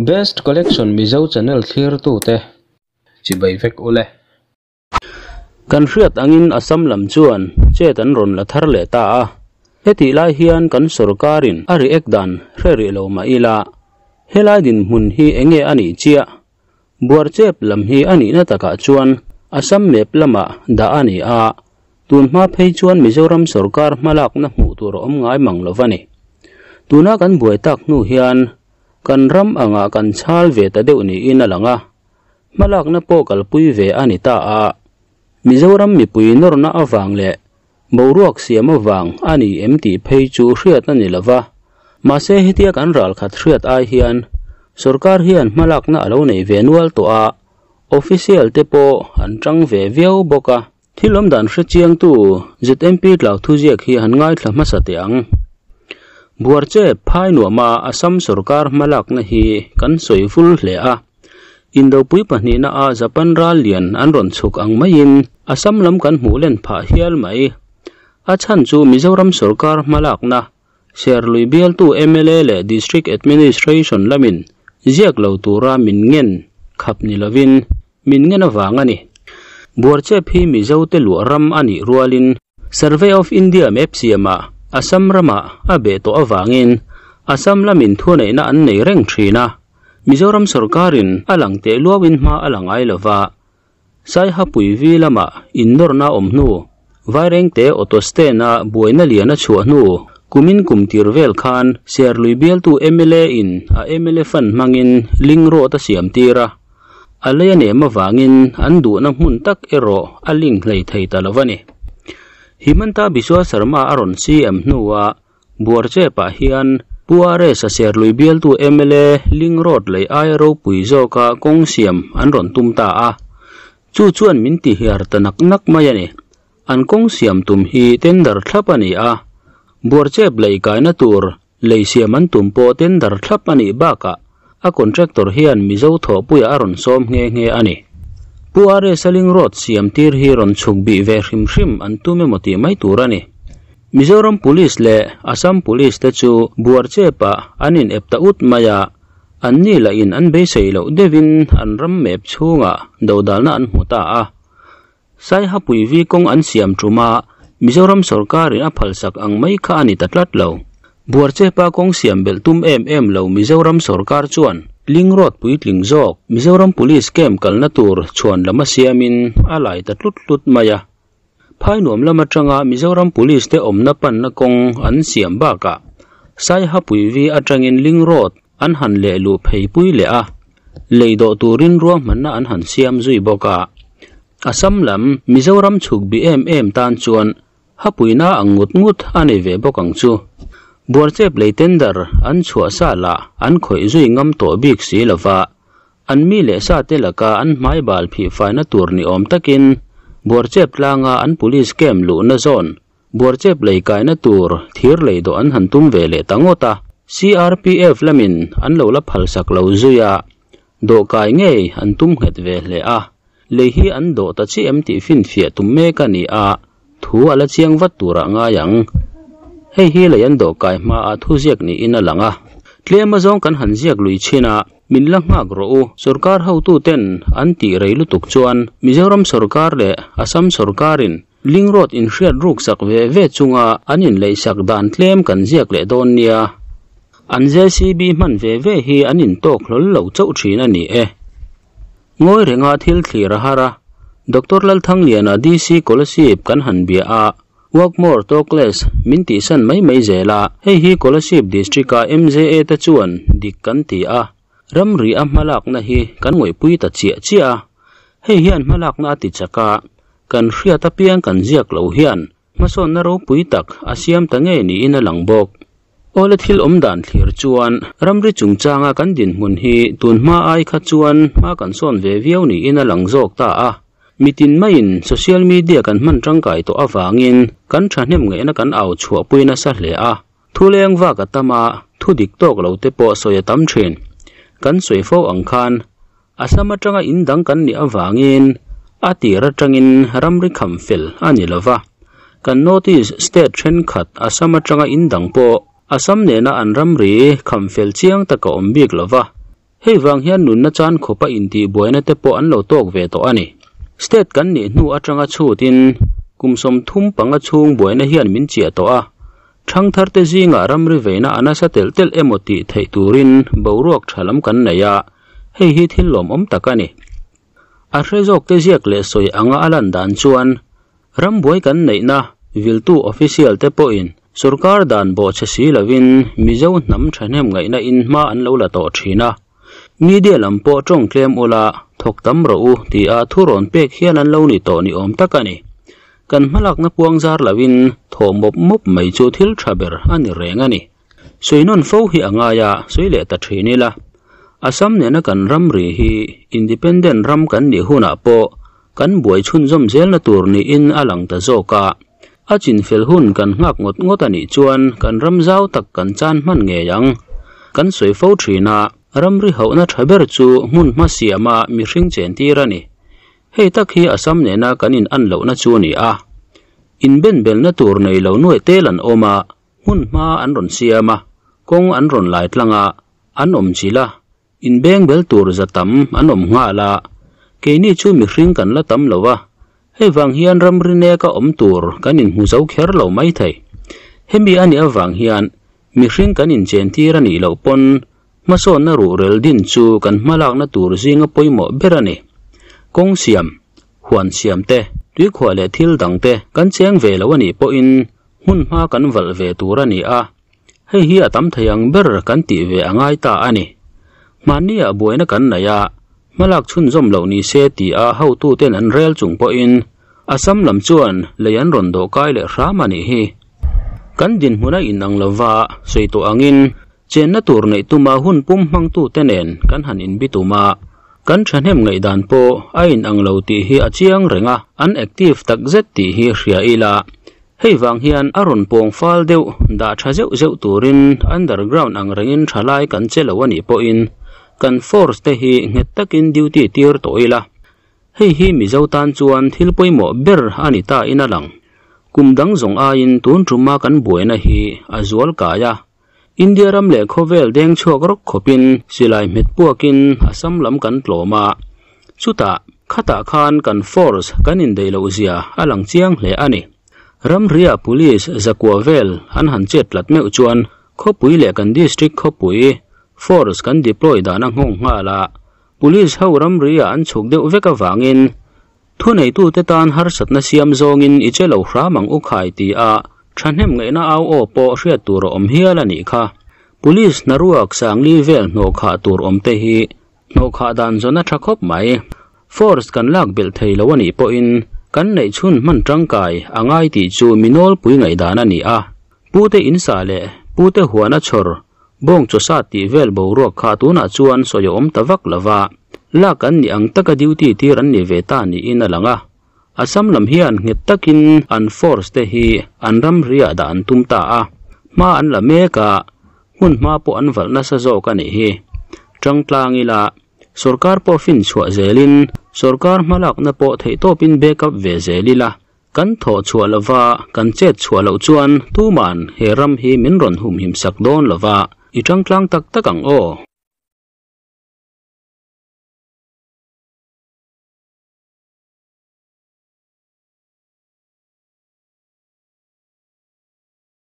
best collection mi zo channel thlir tu te chi bai vek ole kan riat angin asam lam chuan che tan ron la thar le ta a heti lai hian kan sarkarin ari ek dan re ri lo ma ila helai din hun hi enge ani chia buar chep lam hi ani na taka chuan asam mep lama da ani a tun ma phei chuan mizoram sarkar malak na hmu tur om ngai mang lovani tuna kan buai tak nu hian kan ram a nga kan chal vee ta deo ni ina langa. Ma lak na po kal pui vee a ni taa a. Mi zaw ram mi pui nor na a vang le. Mau ruwak siya ma vang a ni emti pay chu shriat na nila va. Ma se hitiak an ral khat shriat ay hiyan. Surkar hiyan ma na alaw na i vee to a. Oficial te po, han chang vee vee boka. Ti lomdaan shri chiang tuu, zit empi tlau tuziek hiyan nga itla ma satiang. buarche phai nu ma assam sarkar malak na hi kan soiful le a indo pui pahni na a japan ralian anron chuk ang mayin assam lam kan mu len pha hial mai a chan chu mizoram sarkar malak na sher lui bial tu mla le district administration lamin ziak lo ra min ngen khap ni lovin min ngena wanga ni buarche phi mizo te lu ram ani rualin survey of india map siama asam rama abe to awangin asam lamin thune na an nei reng thina mizoram sarkarin alang te luawin ma alang alangai lova sai ha pui vi lama innor na omnu vaireng te otoste na buaina liana chuanu kumin kumtir vel khan ser lui tu mla in a mla fan mangin lingro ta siam tira alaya ne mawangin andu na hmun tak ero aling lei thei talovani Himanta Biswa Sharma aron si em nuwa buarche pa hian puare sa ser lui biel tu emele ling road lei aero puizo ka kong siam an ron tumta a chu chuan minti ti hiar tanak nak mai an Kongsiam tum hi tender thlap ani a buarche blei kaina tur lei siam an tum po tender thlap ba ka a contractor hian mizo tho puya aron som nge nge ani puare saling rot siam tir hiron chuk bi ve an tu moti mai turani mizoram police le assam police te chu buar che pa anin epta ut maya an ni la in an be sei lo devin an ram map chunga do dal an huta a sai ha pui vi kong an siam truma mizoram sarkar ina phalsak ang mai kha ani tatlat lo buar che pa kong siam bel tum em em lo mizoram sarkar chuan ling rot puit ling jok mizoram police camp kalna tur chuan lama siamin alai ta lut lut maya phai nuam lama changa mizoram police te omna pan na kong an siam ba ka sai ha pui vi atangin ling rot an han le lu phei pui le a leido turin ruwa manna an han siam zui boka asam lam mizoram chuk bi em em tan chuan ha pui na angut ngut ane ve bokang chu Buarche tender, an chua sa la an khoi zui ngam to bik si lava. An mi le sa te laka an mai bal pi fai na tur ni om takin. Buarche pla nga an polis kem lu na zon. Buarche plei kai na tur thir lei do an hantum ve le tangota. CRPF lamin an lo la phal sak lo zui a. Do kai nge an tum het ve le a. Le hi an do ta chi em ti fin fia tum me ka ni a. Thu ala chiang vat tura nga yang. hei hi la yan do kai ma a thu zek ni in langa tlema zong kan han zek lui china min la nga gro u sarkar hau tu ten an ti rei lu tuk chuan mizoram sarkar le asam sarkarin ling rot in shred ruk sak ve ve chunga anin le sak dan tlem kan zek le don nia an zel si bi man ve ve hi anin tok lol lo chau thina ni e ngoi renga thil thli ra ha ra ཁས ཁས ཁས ཁས ཁས ཁས ཁས ཁས ཁས ཁས ཁས ཁས ཁས วอกมอร์โตเคลสมินติสันไม่ไม่เจล่าเฮฮีโคลชิบดิสตริกาเอ็มเจเอตะชวนดิคันทีอารัมรีอัมมาลักนะฮีกันงวยพุยตัดเชียเชียเฮฮีอันมาลักนาติจักกากันเฮียตะเพียงกันเจียกลหลวเฮียนมาส่วนนรกพุยตักอาเซียมตั้งเงีนี่อินังบกโอเลทิลอมดันที่รชวนรัมรีจุงจางกันดินมุนฮีตุนมาไอขัดชวนมากันส่วนเววิวนี่อินังโจกตาอา mitin main social media kan man tangkai to awangin kan thahnem nge na kan au chhuah puina sa hle a thuleng wa ka tama thu dik tok lo te po soya tam thin kan soifo ang khan asama tanga indang kan ni awangin atira tangin ramri kham fel ani lova kan notice state thren khat asama tanga indang po asam ne na anram ri kham fel chiang ta taka ombik lova hei wang hian nun na chan khopa inti boina te po an lo tok ve to ani state kan nih hnu atanga chutin kumsom thum panga chung buaina hian min chia to a thang thar te zinga ram ri veina anasa tel tel emoti thei turin boruak thalam kan naya hei hi thil lom om takani a hrezok te ziak le soi anga alan dan chuan ram buai kan neina viltu official te po in सरकार दान बो छसी लविन nam नम थनेम na in ma an lo la to thina media lam po tong klem ola thok tam ro u ti a thu lâu pek hian an lo tắc to ni om lạc ani buông hmalak là puang zar lovin tho mấy chú mai chu thil tha ber rèn reng ani suinon phâu hi anga ya sui le ta thri ni la asam ne na kan ram rì hi independent ram kan ni huna po kan buổi chun zom zel nà tur ni in alang ta zo ka chín chin fel hun kan ngak ngot ngot ani chuan kan ram zau tak kan chan man nge yang kan sui phâu thri na ramri hauna thaber chu hmun hma siama mi hring chen tir ani hei tak hi asam nena kanin an lo na chu ni a in ben bel na tur nei lo noi tel an oma hmun hma an ron siama kong an ron lai tlanga an om chila in beng bel tur za tam an om nga la ke ni chu mi hring kan la tam lova hei wang hian ramri ne ka om tur kanin hu zo kher lo mai thei hemi ani avang hian mi hring kanin chen tir ani lo pon mà maso na rural din chu kan hmalak na tur zinga poimo berani kong siam huan siam te tui khua le thil dang te kan cheng ve lo ani po in hun ma kan val ve turani a hei hi atam à thayang ber kan ti ve angai ta ani mania à buaina kan naya malak chun zom lo ni se ti a ho tu ten an rel chung po in asam à lam chuan leian ron do kai le ram ani hi kan din huna in ang lova sei to in chen na tur nei tuma hun pum mang tu tenen kan han in bi kan than hem ngai dan po a in ang lo ti hi a chiang renga à. an active tak zet ti hi hria ila hei wang hian aron pong fal deuh da tha zeu zeu turin underground ang rengin thalai kan chelo ani po in kan force te hi nge takin duty tier to ila hei hi mi zo tan chuan thil poimo ber ani ta lang alang kumdang zong a in tun truma kan buena hi azual kaya อินเดียรำเล่โคเวลเดงชวกรกขบินสิลายเม็ดปัวกินอาซัมลำกันโลมาสุตคขตาคานกันฟอร์สกันอินเดียลูเซียอลังเจียงเลอันนี่รำเรียปุลิสจากัวเวลอันหันเจ็ดหลัดเม่อจวนขบุยเลกันดิสตริกขบุยฟอร์สกันดิปลอยดานังงงฮาละปุลิสเฮารำเรียอันชกเดวเวกวางินทุนไอตูเตตานฮาร์สัตนาเซียมจงอินอิเจลาวรามังอุคายตีอา thahnem ngei na au o po hria tur om hial ani kha police na ruak sang li nô no kha tur om te hi no kha dan zona thakop máy, force kan lak bel thei lo ani po in kan nei chun man tang kai angai ti chu minol pui ngai dan ani a pute in sa le pute nà chor bông cho sát ti vel bầu ro kha tu nà chuan so yo om tawak lawa la kan ni ang taka duty ti ran ni ve ta ni in alanga asam lam hian nget takin an force te hi an ram ria da an tum ta a ma an la me ka hun ma po an val na sa zo ka ni hi tang tlang ila sarkar po fin chua zelin sarkar malak na po thei to pin backup ve zelila kan tho chua lawa kan che chua lo chuan tu man he ram hi min ron hum him sak don lawa i tang tlang tak takang o